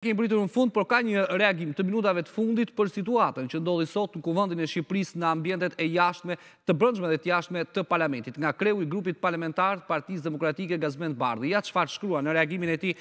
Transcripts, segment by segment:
Kemi pritur në fund, por ka një reagim të minutave të fundit për situatën që ndodhi sot në kuvëndin e Shqipëris në ambjendet e jashtme të brëndshme dhe të jashtme të parlamentit. Nga kreu i grupit parlamentar të partiz demokratike Gazment Bardi. Ja qëfar shkrua në reagimin e ti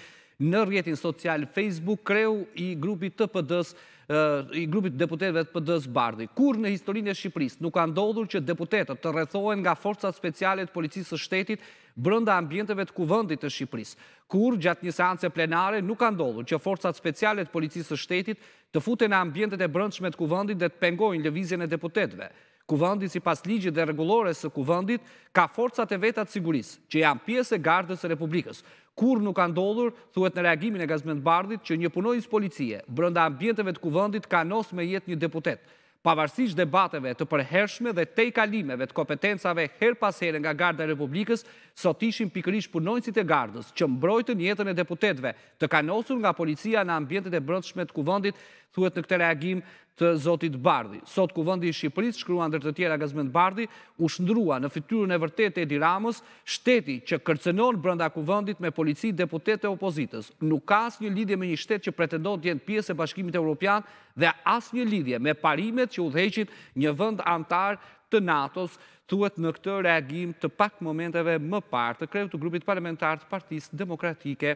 në rjetin social Facebook, kreu i grupit të pëdës, eh, i grupit deputetve të pëdës Bardi. Kur në historinë e Shqipëris nuk ka ndodhur që deputetet të rethohen nga forcat specialet policisë së shtetit brënda ambjenteve të kuvëndit të Shqipëris, kur gjatë një seance plenare nuk andollu që forcat specialet policisë shtetit të fute në ambjentet e brëndshmet të kuvëndit dhe të pengojnë levizjen e deputetve. Kuvëndit si pas ligjit dhe regulore së kuvëndit ka forcat e vetat sigurisë që janë pjesë e gardës e republikës, kur nuk ndodhur, thuet në reagimin e gazmend bardit që një punojnës policie brënda ambjenteve të kuvëndit ka nos me jet një deputet pavarësisht debateve të përhershme dhe te i kalimeve të kompetencave her pasere nga Garda Republikës, sot ishin pikrish punojnësit e gardës që mbrojtën jetën e deputetve të kanosur nga policia në ambjentet e brëndshmet të kuvëndit, thuet në këtë reagim të Zotit Bardhi. Sot kuvëndi i Shqipëris, shkruan ndër të tjera Gazment Bardhi, u shndrua në fityrën e vërtet e Edi Ramës, shteti që kërcenon brënda kuvëndit me polici, deputete e opozitës. Nuk ka as një lidhje me një shtet që pretendon të jenë pjesë e bashkimit e Europian dhe as një lidhje me parimet që u dheqit një vënd antar të Natos, thuet në këtë reagim të pak momenteve më partë të krevë të grupit parlamentar të partisë demokratike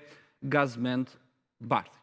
Gazment Bardhi.